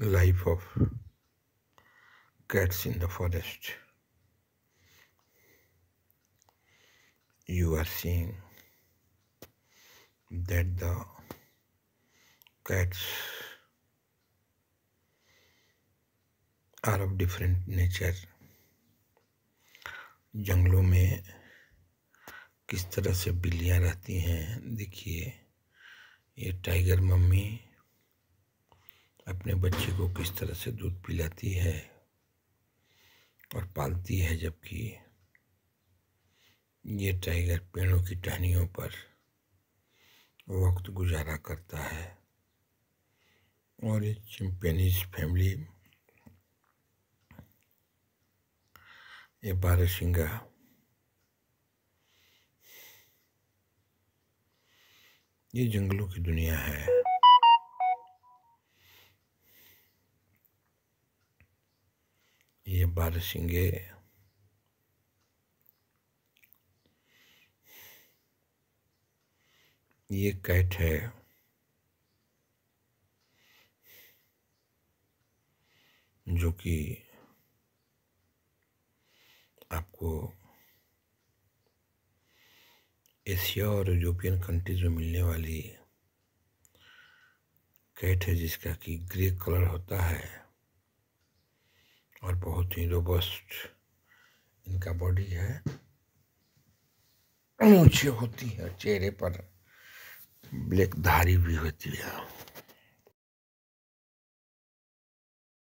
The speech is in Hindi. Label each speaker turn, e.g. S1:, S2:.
S1: life of cats in the forest. You are seeing that the cats are of different nature. जंगलों में किस तरह से बिल्लियाँ रहती हैं देखिए ये टाइगर मम्मी अपने बच्चे को किस तरह से दूध पिलाती है और पालती है जबकि ये टाइगर पेड़ों की टहनियों पर वक्त गुजारा करता है और ये चिंपेनिस फैमिली ये सिंगा ये जंगलों की दुनिया है ये बारसेंगे ये कैट है जो कि आपको एशिया और यूरोपियन कंट्रीज में मिलने वाली कैट है जिसका कि ग्रे कलर होता है और बहुत ही रोबस्ट इनका बॉडी है ऊंचे होती है चेहरे पर ब्लैक धारी भी होती है